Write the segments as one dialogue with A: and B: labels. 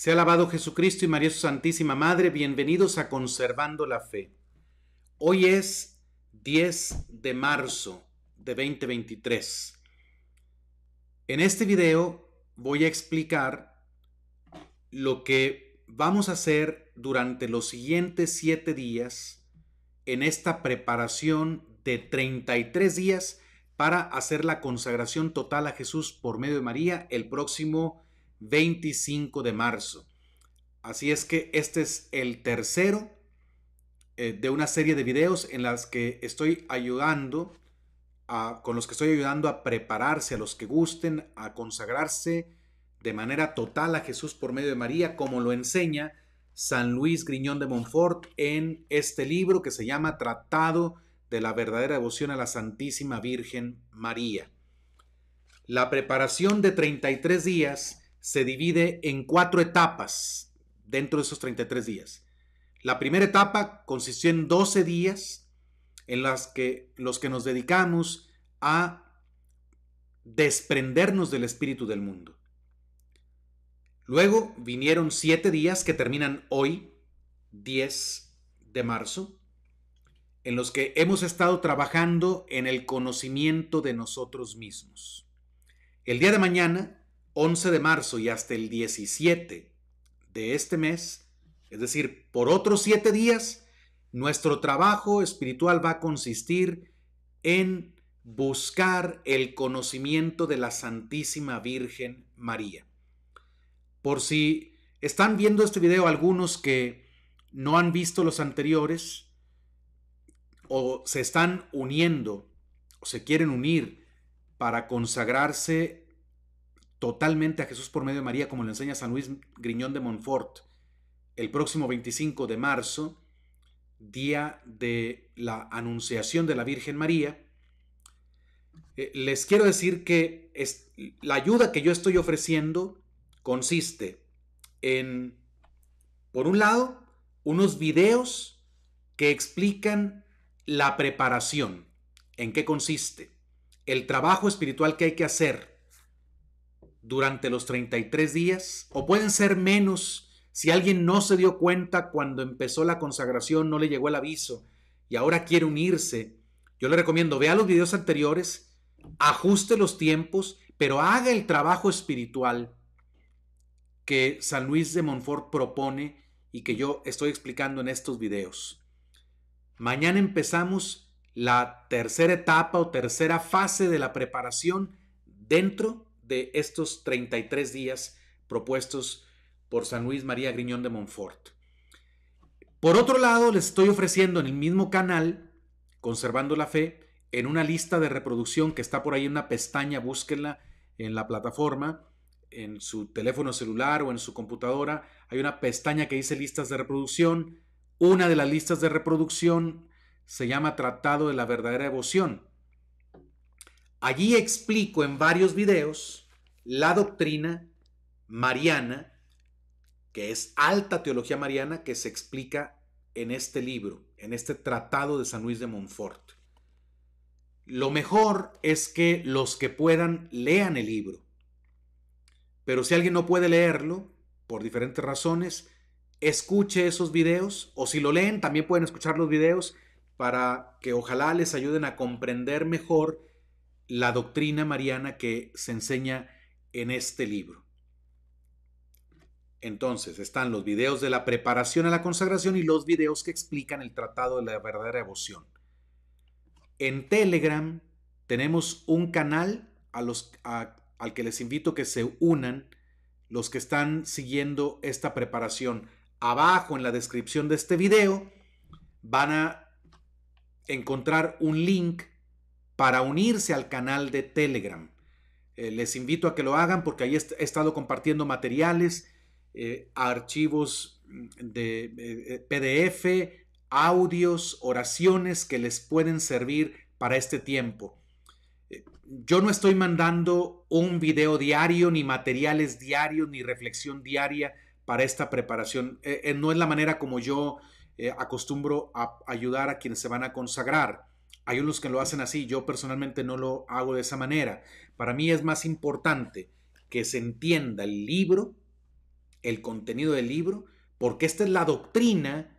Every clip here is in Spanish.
A: Se ha alabado Jesucristo y María su Santísima Madre. Bienvenidos a Conservando la Fe. Hoy es 10 de marzo de 2023. En este video voy a explicar lo que vamos a hacer durante los siguientes 7 días en esta preparación de 33 días para hacer la consagración total a Jesús por medio de María el próximo 25 de marzo. Así es que este es el tercero eh, de una serie de videos en las que estoy ayudando, a, con los que estoy ayudando a prepararse a los que gusten, a consagrarse de manera total a Jesús por medio de María, como lo enseña San Luis Griñón de Montfort en este libro que se llama Tratado de la verdadera devoción a la Santísima Virgen María. La preparación de 33 días se divide en cuatro etapas dentro de esos 33 días. La primera etapa consistió en 12 días en las que, los que nos dedicamos a desprendernos del espíritu del mundo. Luego vinieron siete días que terminan hoy, 10 de marzo, en los que hemos estado trabajando en el conocimiento de nosotros mismos. El día de mañana 11 de marzo y hasta el 17 de este mes, es decir, por otros siete días, nuestro trabajo espiritual va a consistir en buscar el conocimiento de la Santísima Virgen María. Por si están viendo este video algunos que no han visto los anteriores o se están uniendo o se quieren unir para consagrarse totalmente a Jesús por medio de María, como le enseña San Luis Griñón de Montfort, el próximo 25 de marzo, día de la Anunciación de la Virgen María, eh, les quiero decir que la ayuda que yo estoy ofreciendo consiste en, por un lado, unos videos que explican la preparación, en qué consiste, el trabajo espiritual que hay que hacer durante los 33 días, o pueden ser menos si alguien no se dio cuenta cuando empezó la consagración, no le llegó el aviso y ahora quiere unirse. Yo le recomiendo, vea los videos anteriores, ajuste los tiempos, pero haga el trabajo espiritual que San Luis de Montfort propone y que yo estoy explicando en estos videos. Mañana empezamos la tercera etapa o tercera fase de la preparación dentro de estos 33 días propuestos por San Luis María Griñón de Montfort. Por otro lado, les estoy ofreciendo en el mismo canal, Conservando la Fe, en una lista de reproducción que está por ahí en una pestaña, búsquenla en la plataforma, en su teléfono celular o en su computadora, hay una pestaña que dice listas de reproducción. Una de las listas de reproducción se llama Tratado de la Verdadera Devoción. Allí explico en varios videos la doctrina mariana, que es alta teología mariana, que se explica en este libro, en este tratado de San Luis de Montfort. Lo mejor es que los que puedan lean el libro. Pero si alguien no puede leerlo, por diferentes razones, escuche esos videos o si lo leen, también pueden escuchar los videos para que ojalá les ayuden a comprender mejor la doctrina mariana que se enseña en este libro. Entonces están los videos de la preparación a la consagración y los videos que explican el tratado de la verdadera devoción. En Telegram tenemos un canal al que les invito que se unan los que están siguiendo esta preparación. Abajo en la descripción de este video van a encontrar un link para unirse al canal de Telegram. Eh, les invito a que lo hagan porque ahí he estado compartiendo materiales, eh, archivos mm, de eh, PDF, audios, oraciones que les pueden servir para este tiempo. Yo no estoy mandando un video diario, ni materiales diarios, ni reflexión diaria para esta preparación. no es la manera como yo acostumbro a ayudar a quienes se van a consagrar. Hay unos que lo hacen así, yo personalmente no lo hago de esa manera. Para mí es más importante que se entienda el libro, el contenido del libro, porque esta es la doctrina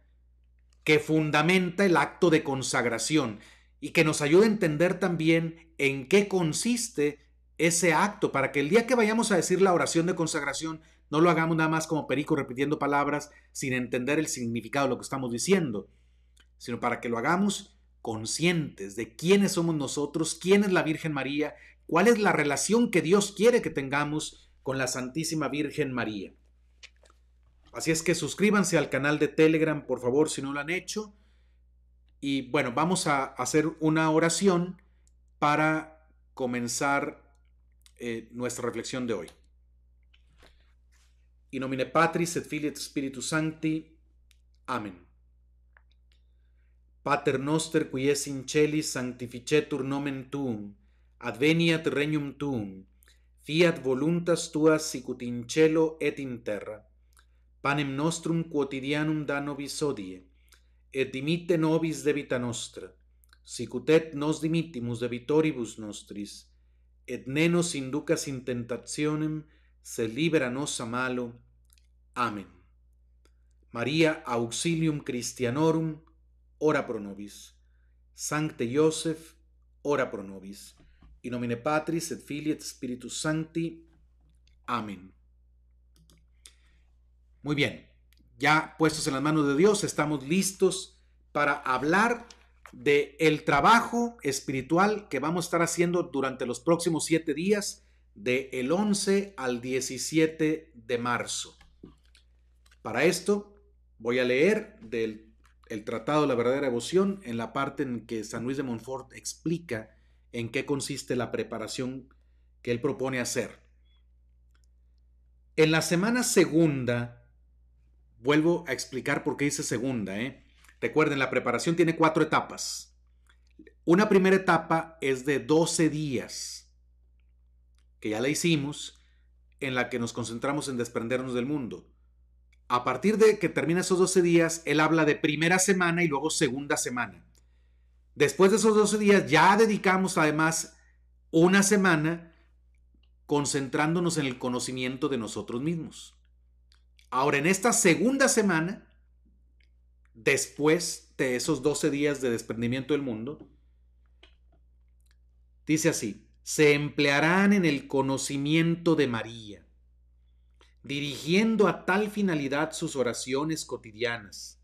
A: que fundamenta el acto de consagración y que nos ayuda a entender también en qué consiste ese acto, para que el día que vayamos a decir la oración de consagración, no lo hagamos nada más como perico repitiendo palabras sin entender el significado de lo que estamos diciendo, sino para que lo hagamos conscientes de quiénes somos nosotros, quién es la Virgen María, cuál es la relación que Dios quiere que tengamos con la Santísima Virgen María. Así es que suscríbanse al canal de Telegram, por favor, si no lo han hecho. Y bueno, vamos a hacer una oración para comenzar eh, nuestra reflexión de hoy. In nomine Patris et Filii et Spiritus Sancti. Amén. Pater noster qui es in celi sanctificetur nomen tuum, adveniat regnum tuum, fiat voluntas tua sicut in celo et in terra. Panem nostrum quotidianum da nobis odie, et dimitte nobis debita nostra, sicut et nos dimittimus debitoribus nostris, et ne nos inducas in tentationem, se libera nos a malo. Amen. Maria auxilium Christianorum, ora pro nobis. Sancte Joseph, ora pro nobis. In nomine Patris et Filii et Spiritus Sancti. Amén. Muy bien, ya puestos en las manos de Dios, estamos listos para hablar de el trabajo espiritual que vamos a estar haciendo durante los próximos siete días, del el 11 al 17 de marzo. Para esto voy a leer del el Tratado de la Verdadera Devoción, en la parte en que San Luis de Montfort explica en qué consiste la preparación que él propone hacer. En la semana segunda, vuelvo a explicar por qué dice segunda. ¿eh? Recuerden, la preparación tiene cuatro etapas. Una primera etapa es de 12 días, que ya la hicimos, en la que nos concentramos en desprendernos del mundo a partir de que termina esos 12 días, él habla de primera semana y luego segunda semana. Después de esos 12 días ya dedicamos además una semana concentrándonos en el conocimiento de nosotros mismos. Ahora, en esta segunda semana, después de esos 12 días de desprendimiento del mundo, dice así, se emplearán en el conocimiento de María dirigiendo a tal finalidad sus oraciones cotidianas.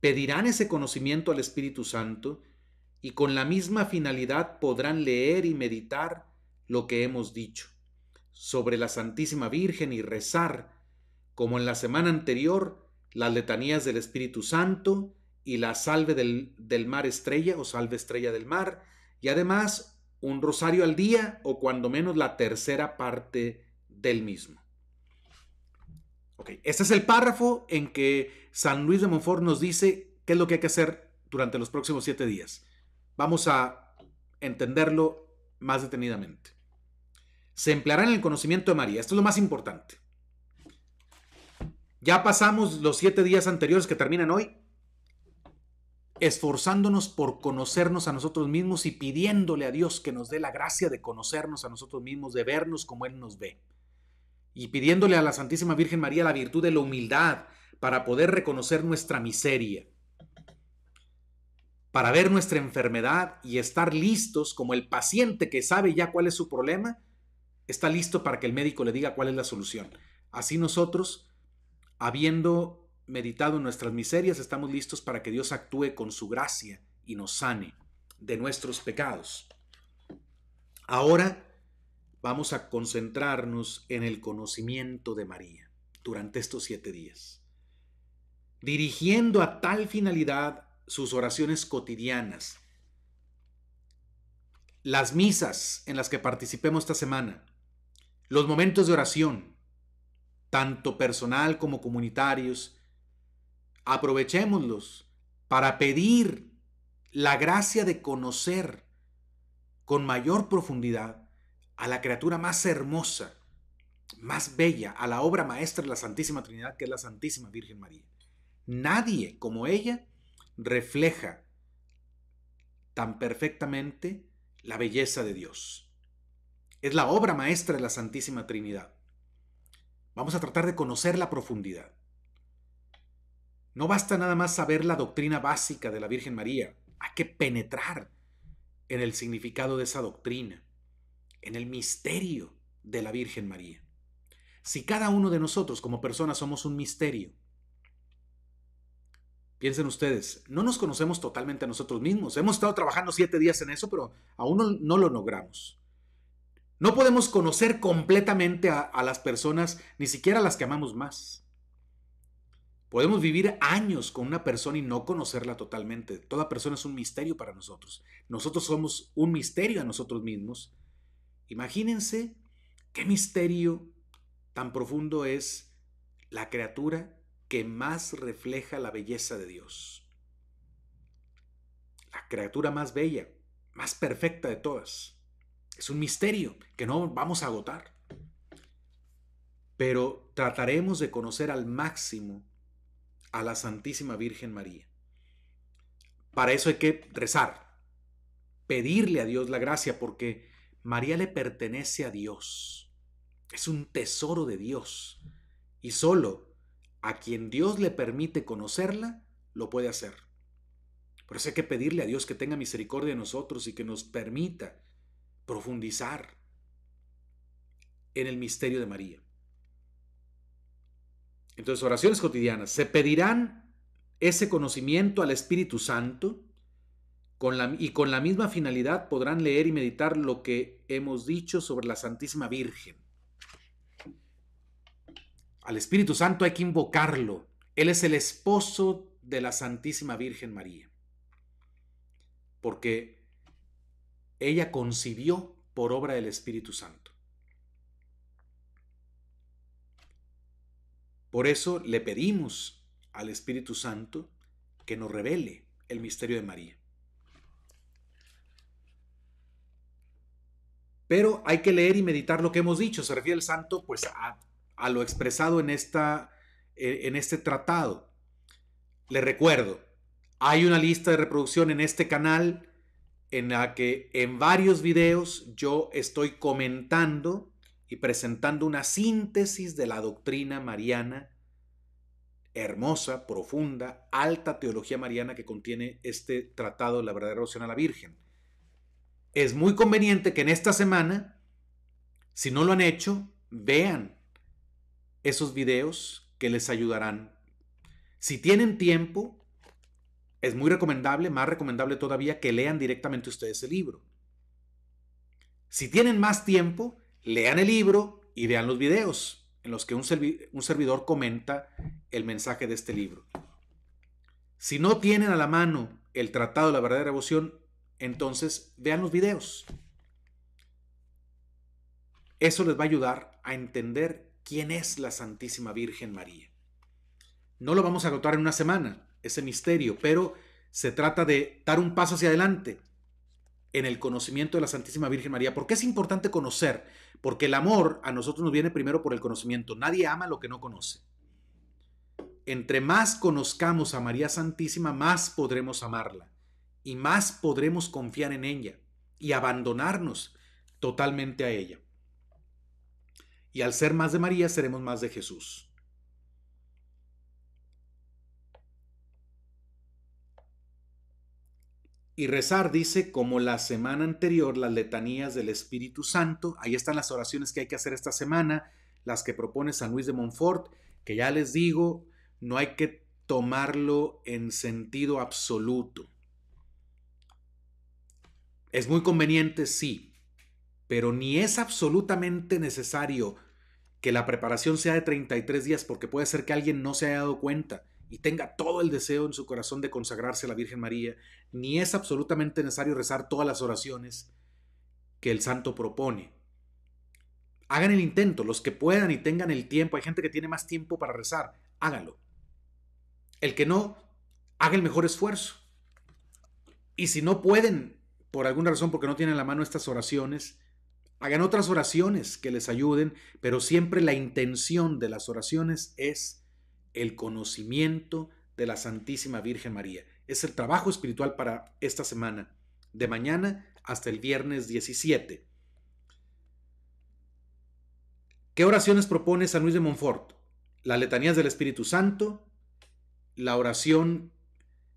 A: Pedirán ese conocimiento al Espíritu Santo y con la misma finalidad podrán leer y meditar lo que hemos dicho sobre la Santísima Virgen y rezar, como en la semana anterior, las letanías del Espíritu Santo y la salve del, mar estrella o salve estrella del mar, y además un rosario al día o cuando menos la tercera parte del mismo este es el párrafo en que San Luis de Montfort nos dice qué es lo que hay que hacer durante los próximos siete días. Vamos a entenderlo más detenidamente. Se empleará en el conocimiento de María. Esto es lo más importante. Ya pasamos los siete días anteriores que terminan hoy, esforzándonos por conocernos a nosotros mismos y pidiéndole a Dios que nos dé la gracia de conocernos a nosotros mismos, de vernos como Él nos ve y pidiéndole a la Santísima Virgen María la virtud de la humildad para poder reconocer nuestra miseria, para ver nuestra enfermedad y estar listos como el paciente que sabe ya cuál es su problema, está listo para que el médico le diga cuál es la solución. Así nosotros, habiendo meditado en nuestras miserias, estamos listos para que Dios actúe con su gracia y nos sane de nuestros pecados. Ahora, vamos a concentrarnos en el conocimiento de María durante estos siete días, dirigiendo a tal finalidad sus oraciones cotidianas, las misas en las que participemos esta semana, los momentos de oración, tanto personal como comunitarios, aprovechémoslos para pedir la gracia de conocer con mayor profundidad a la criatura más hermosa, más bella, a la obra maestra de la Santísima Trinidad, que es la Santísima Virgen María. Nadie como ella refleja tan perfectamente la belleza de Dios. Es la obra maestra de la Santísima Trinidad. Vamos a tratar de conocer la profundidad. No basta nada más saber la doctrina básica de la Virgen María, hay que penetrar en el significado de esa doctrina en el misterio de la Virgen María. Si cada uno de nosotros como personas somos un misterio, piensen ustedes, no nos conocemos totalmente a nosotros mismos. Hemos estado trabajando siete días en eso, pero aún no, lo logramos. No podemos conocer completamente a las personas, ni siquiera a las que amamos más. Podemos vivir años con una persona y no conocerla totalmente. Toda persona es un misterio para nosotros. Nosotros somos un misterio a nosotros mismos Imagínense qué misterio tan profundo es la criatura que más refleja la belleza de Dios. La criatura más bella, más perfecta de todas. Es un misterio que no vamos a agotar. Pero trataremos de conocer al máximo a la Santísima Virgen María. Para eso hay que rezar, pedirle a Dios la gracia, porque María le pertenece a Dios. Es un tesoro de Dios. Y solo a quien Dios le permite conocerla, lo puede hacer. Por eso hay que pedirle a Dios que tenga misericordia de nosotros y que nos permita profundizar en el misterio de María. Entonces, oraciones cotidianas. Se pedirán ese conocimiento al Espíritu Santo y con la misma finalidad podrán leer y meditar lo que hemos dicho sobre la Santísima Virgen. Al Espíritu Santo hay que invocarlo. Él es el esposo de la Santísima Virgen María. Porque ella concibió por obra del Espíritu Santo. Por eso le pedimos al Espíritu Santo que nos revele el misterio de María. Pero hay que leer y meditar lo que hemos dicho. Se refiere el santo pues a, lo expresado en, esta, e, en este tratado. Le recuerdo, hay una lista de reproducción en este canal en la que en varios videos yo estoy comentando y presentando una síntesis de la doctrina mariana, hermosa, profunda, alta teología mariana que contiene este tratado la verdadera devoción a la Virgen es muy conveniente que en esta semana, si no lo han hecho, vean esos videos que les ayudarán. Si tienen tiempo, es muy recomendable, más recomendable todavía, que lean directamente ustedes el libro. Si tienen más tiempo, lean el libro y vean los videos en los que un, servidor comenta el mensaje de este libro. Si no tienen a la mano el Tratado de la Verdadera Devoción, entonces, vean los videos. Eso les va a ayudar a entender quién es la Santísima Virgen María. No lo vamos a notar en una semana, ese misterio, pero se trata de dar un paso hacia adelante en el conocimiento de la Santísima Virgen María. ¿Por qué es importante conocer? Porque el amor a nosotros nos viene primero por el conocimiento. Nadie ama lo que no conoce. Entre más conozcamos a María Santísima, más podremos amarla y más podremos confiar en ella y abandonarnos totalmente a ella. Y al ser más de María, seremos más de Jesús. Y rezar dice, como la semana anterior, las letanías del Espíritu Santo, ahí están las oraciones que hay que hacer esta semana, las que propone San Luis de Montfort, que ya les digo, no hay que tomarlo en sentido absoluto. Es muy conveniente, sí, pero ni es absolutamente necesario que la preparación sea de 33 días porque puede ser que alguien no se haya dado cuenta y tenga todo el deseo en su corazón de consagrarse a la Virgen María, ni es absolutamente necesario rezar todas las oraciones que el santo propone. Hagan el intento, los que puedan y tengan el tiempo, hay gente que tiene más tiempo para rezar, hágalo. El que no, haga el mejor esfuerzo. Y si no pueden por alguna razón, porque no tienen la mano estas oraciones, hagan otras oraciones que les ayuden, pero siempre la intención de las oraciones es el conocimiento de la Santísima Virgen María. Es el trabajo espiritual para esta semana, de mañana hasta el viernes 17. ¿Qué oraciones propone San Luis de Montfort? Las letanías del Espíritu Santo, la oración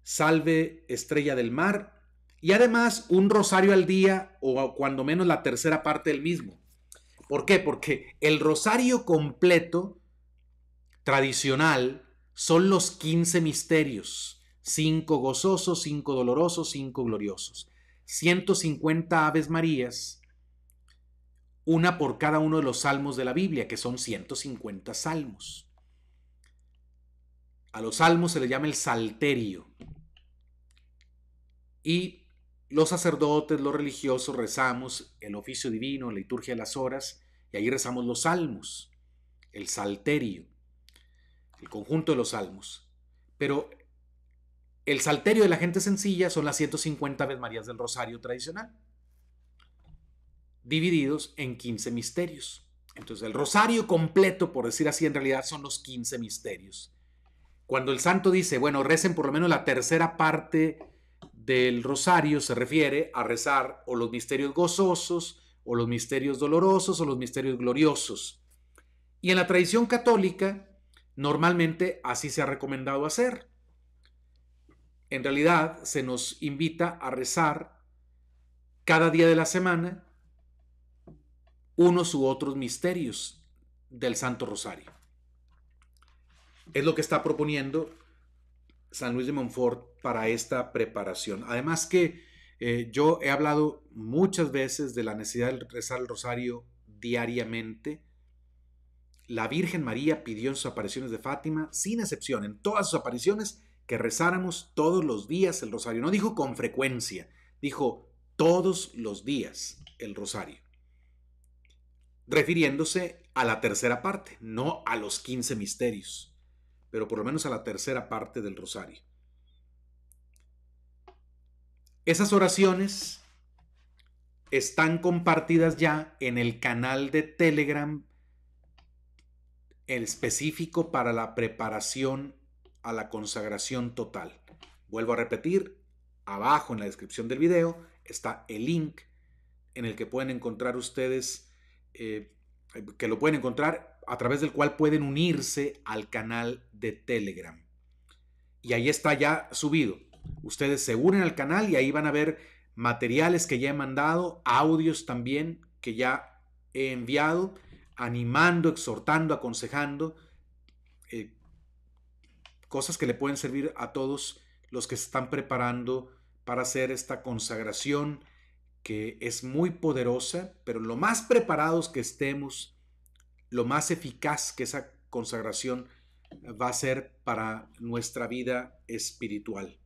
A: Salve Estrella del Mar y además un rosario al día o cuando menos la tercera parte del mismo. ¿Por qué? Porque el rosario completo tradicional son los 15 misterios. 5 gozosos, 5 dolorosos, 5 gloriosos. 150 Aves Marías, una por cada uno de los salmos de la Biblia, que son 150 salmos. A los salmos se les llama el salterio. Y los sacerdotes, los religiosos rezamos el oficio divino, la liturgia de las horas, y ahí rezamos los salmos, el salterio, el conjunto de los salmos. Pero el salterio de la gente sencilla son las 150 vez Marías del Rosario tradicional, divididos en 15 misterios. Entonces, el rosario completo, por decir así, en realidad son los 15 misterios. Cuando el santo dice, bueno, recen por lo menos la tercera parte del rosario se refiere a rezar o los misterios gozosos, o los misterios dolorosos, o los misterios gloriosos. Y en la tradición católica, normalmente así se ha recomendado hacer. En realidad, se nos invita a rezar cada día de la semana unos u otros misterios del Santo Rosario. Es lo que está proponiendo San Luis de Montfort para esta preparación. Además que eh, yo he hablado muchas veces de la necesidad de rezar el rosario diariamente. La Virgen María pidió en sus apariciones de Fátima, sin excepción, en todas sus apariciones, que rezáramos todos los días el rosario. No dijo con frecuencia, dijo todos los días el rosario. Refiriéndose a la tercera parte, no a los 15 misterios pero por lo menos a la tercera parte del rosario. Esas oraciones están compartidas ya en el canal de Telegram el específico para la preparación a la consagración total. Vuelvo a repetir, abajo en la descripción del video está el link en el que pueden encontrar ustedes eh, que lo pueden encontrar a través del cual pueden unirse al canal de Telegram. Y ahí está ya subido. Ustedes se unen al canal y ahí van a ver materiales que ya he mandado, audios también que ya he enviado, animando, exhortando, aconsejando, eh, cosas que le pueden servir a todos los que se están preparando para hacer esta consagración que es muy poderosa, pero lo más preparados que estemos, lo más eficaz que esa consagración va a ser para nuestra vida espiritual.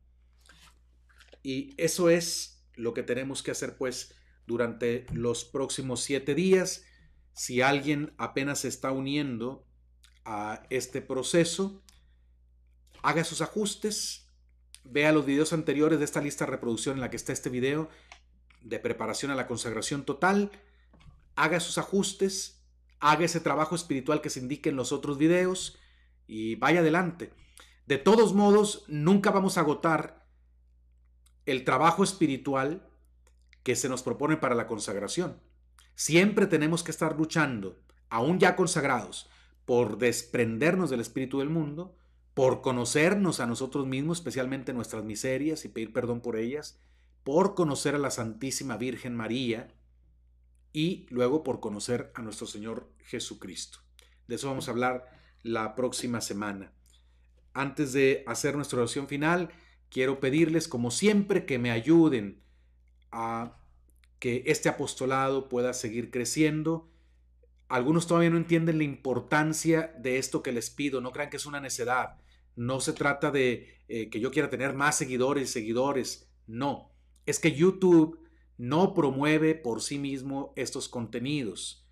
A: Y eso es lo que tenemos que hacer pues durante los próximos siete días. Si alguien apenas se está uniendo a este proceso, haga sus ajustes, vea los videos anteriores de esta lista de reproducción en la que está este video de preparación a la consagración total, haga sus ajustes, haga ese trabajo espiritual que se indique en los otros videos y vaya adelante. De todos modos, nunca vamos a agotar el trabajo espiritual que se nos propone para la consagración. Siempre tenemos que estar luchando, aún ya consagrados, por desprendernos del espíritu del mundo, por conocernos a nosotros mismos, especialmente nuestras miserias y pedir perdón por ellas, por conocer a la Santísima Virgen María y luego por conocer a nuestro Señor Jesucristo. De eso vamos a hablar la próxima semana. Antes de hacer nuestra oración final, quiero pedirles, como siempre, que me ayuden a que este apostolado pueda seguir creciendo. Algunos todavía no entienden la importancia de esto que les pido, no crean que es una necedad. No se trata de eh, que yo quiera tener más seguidores y seguidores, no es que YouTube no promueve por sí mismo estos contenidos.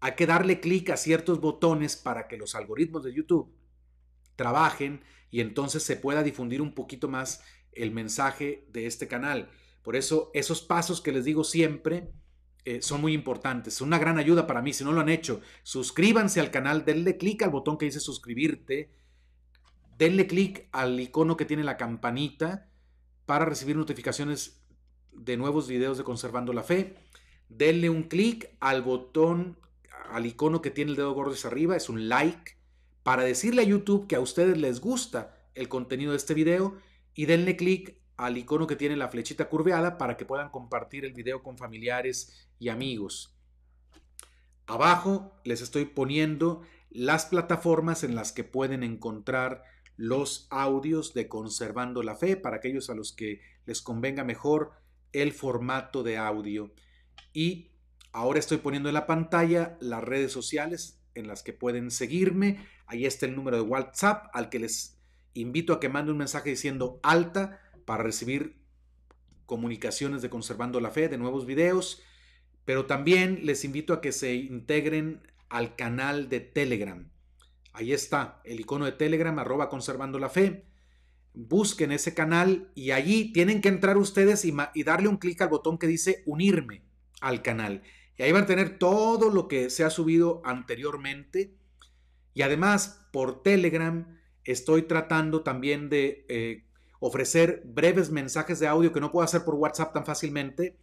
A: Hay que darle clic a ciertos botones para que los algoritmos de YouTube trabajen y entonces se pueda difundir un poquito más el mensaje de este canal. Por eso esos pasos que les digo siempre eh, son muy importantes, son una gran ayuda para mí. Si no lo han hecho, suscríbanse al canal, denle clic al botón que dice suscribirte, denle clic al icono que tiene la campanita para recibir notificaciones de nuevos videos de Conservando la Fe. Denle un clic al botón, al icono que tiene el dedo gordo hacia arriba, es un like, para decirle a YouTube que a ustedes les gusta el contenido de este video y denle clic al icono que tiene la flechita curveada para que puedan compartir el video con familiares y amigos. Abajo les estoy poniendo las plataformas en las que pueden encontrar los audios de Conservando la Fe para aquellos a los que les convenga mejor el formato de audio y ahora estoy poniendo en la pantalla las redes sociales en las que pueden seguirme. Ahí está el número de WhatsApp al que les invito a que mande un mensaje diciendo alta para recibir comunicaciones de Conservando la Fe, de nuevos videos, pero también les invito a que se integren al canal de Telegram. Ahí está el icono de Telegram, arroba conservando la fe busquen ese canal y allí tienen que entrar ustedes y, darle un clic al botón que dice unirme al canal. Y ahí van a tener todo lo que se ha subido anteriormente. Y además, por Telegram estoy tratando también de eh, ofrecer breves mensajes de audio que no puedo hacer por WhatsApp tan fácilmente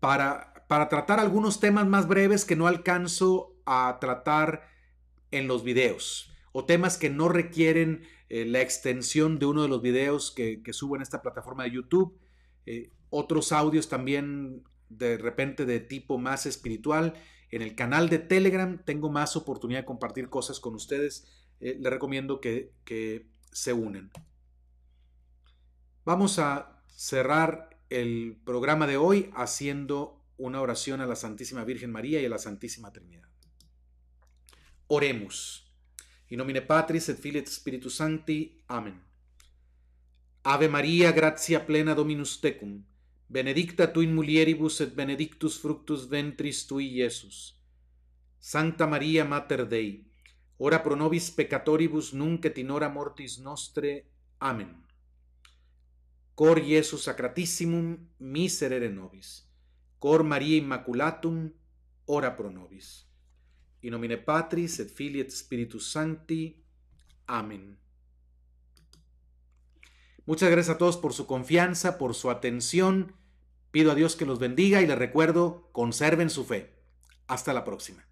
A: para, para tratar algunos temas más breves que no alcanzo a tratar en los videos o temas que no requieren eh, la extensión de uno de los videos que, subo en esta plataforma de YouTube, eh, otros audios también de repente de tipo más espiritual. En el canal de Telegram tengo más oportunidad de compartir cosas con ustedes. le eh, les recomiendo que, que se unen. Vamos a cerrar el programa de hoy haciendo una oración a la Santísima Virgen María y a la Santísima Trinidad. Oremos. In nomine Patris et Filii et Spiritus Sancti. Amen. Ave Maria, gratia plena Dominus tecum. Benedicta tu in mulieribus et benedictus fructus ventris tui Iesus. Sancta Maria, Mater Dei, ora pro nobis peccatoribus nunc et in hora mortis nostre. Amen. Cor Iesus Sacratissimum, miserere nobis. Cor Maria Immaculatum, ora pro nobis. Y nomine Patris et Filii et Spiritus Sancti. Amén. Muchas gracias a todos por su confianza, por su atención. Pido a Dios que los bendiga y les recuerdo, conserven su fe. Hasta la próxima.